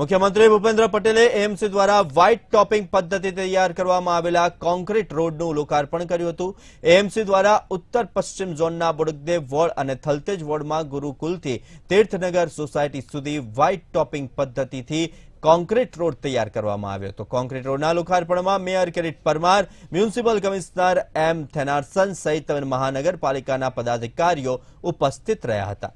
મુખ્યમંત્રી ભૂપેન્દ્ર પટેલે એમસી દ્વારા વ્હાઇટ ટોપિંગ પદ્ધતિ તૈયાર કરવામાં આવેલા કોન્ક્રીટ રોડનું લોકાર્પણ કર્યું હતું એમસી દ્વારા ઉત્તર પશ્ચિમ ઝોનના બુડકદેવ વોર્ડ અને થલતેજ વોર્ડમાં ગુરુકુલથી તીર્થનગર સોસાયટી સુધી વ્હાઇટ ટોપિંગ પદ્ધતિથી કોન્ક્રીટ રોડ તૈયાર કરવામાં આવ્યો હતો કોન્ક્રીટ રોડના લોકાર્પણમાં mayor Kirit Parmar municipal commissioner M Thennarasan સહિત મહાનગરપાલિકાના પદાધિકારીઓ ઉપસ્થિત રહ્યા હતા